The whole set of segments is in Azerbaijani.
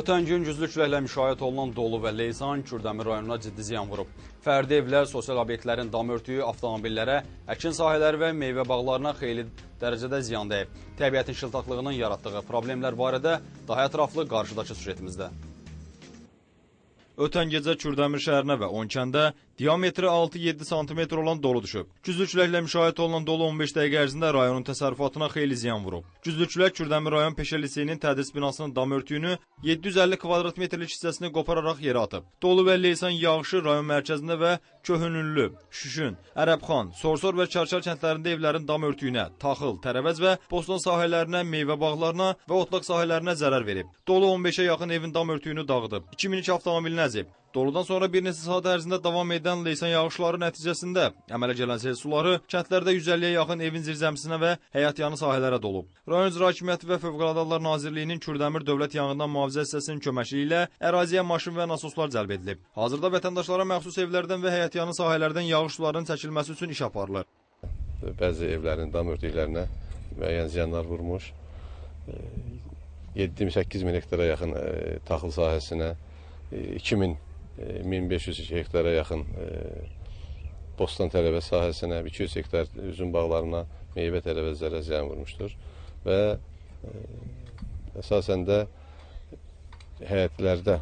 Ötən gün güclü küləklə müşayiət olunan dolu və Leysan Kürdəmir rayonuna ciddi ziyan vurub. Fərdi evlər, sosial obyektlərin dam örtüyü, avtomobillərə, əkin sahələri və meyvə bağlarına xeyli dərəcədə ziyan dəyib. Təbiətin şıltaqlığının yaratdığı problemlər barədə daha ətraflı qarşıdakı süjetimizdə. Ötən gecə Kürdəmir şəhərinə və Onkəndə diametri 6-7 sm olan dolu düşüb. Güclü küləklə müşahidə olunan dolu 15 dəqiqə ərzində rayonun təsərrüfatına xeyli ziyan vurub. Güclü külək Kürdəmir rayon Peşə liseyinin tədris binasının dam örtüyünü 750 kvadrat metrlik hissəsini qopararaq yerə atıb. Dolu və leysan yağışı rayon mərkəzində və Köhünüllü, Şüşün, Ərəbxan, Sorsor və Çarçar kəndlərində evlərin dam örtüyünə, taxıl, tərəvəz və bostan sahələrinə, meyvə bağlarına və otlaq sahələrinə zərər verib. Dolu 15-ə yaxın evin dam örtüyünü dağıdıb. 2002 avtomobilinə Nəcib. Doludan sonra bir neçə saat ərzində davam edən leysan yağışları nəticəsində əmələ gələn sel suları kəndlərdə 150-yə yaxın evin zirzəmisinə və həyatyanı sahələrə dolub. Rayon İcra Hakimiyyəti və Fövqəladə Hallar Nazirliyinin Kürdəmir Dövlət Yanğından Mühafizə hissəsinin köməkliyi ilə əraziyə maşın və nasoslar cəlb edilib. Hazırda vətəndaşlara məxsus evlərdən və həyatyanı sahələrdən yağış sularının çəkilməsi üçün iş aparılır. Bəzi evlərin dam örtüklərinə müəyyən ziyanlar vurmuş. 7-8 min hektara yaxın e, taxıl sahəsinə 2000 e, 1500 e, hektara yaxın e, bostan tərəvə sahəsinə 200 hektar üzüm bağlarına meyvə tərəvəzlərə ziyan vurmuşdur və əsasən də həyətlərdə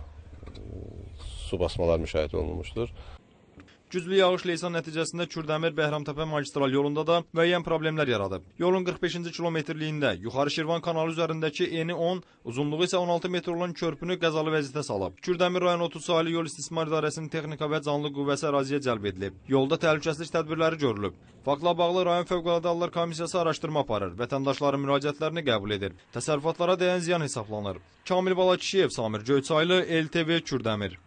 su basmalar müşahidə olunmuşdur. Güclü yağış leysan nəticəsində Kürdəmir Bəhramtəpə magistral yolunda da müəyyən problemlər yaradıb. Yolun 45-ci kilometrliyində Yuxarı Şirvan kanalı üzərindəki eni 10, uzunluğu isə 16 metr olan körpünü qəzalı vəziyyətə salıb. Kürdəmir rayon 30 sahili yol istismar idarəsinin texnika və canlı qüvvəsi əraziyə cəlb edilib. Yolda təhlükəsizlik tədbirləri görülüb. Faktla bağlı rayon fövqəladə hallar komissiyası araşdırma aparır, vətəndaşların müraciətlərini qəbul edir. Təsərrüfatlara dəyən ziyan hesablanır. Kamil Balakişiyev, Samir Göyçaylı, LTV Kürdəmir.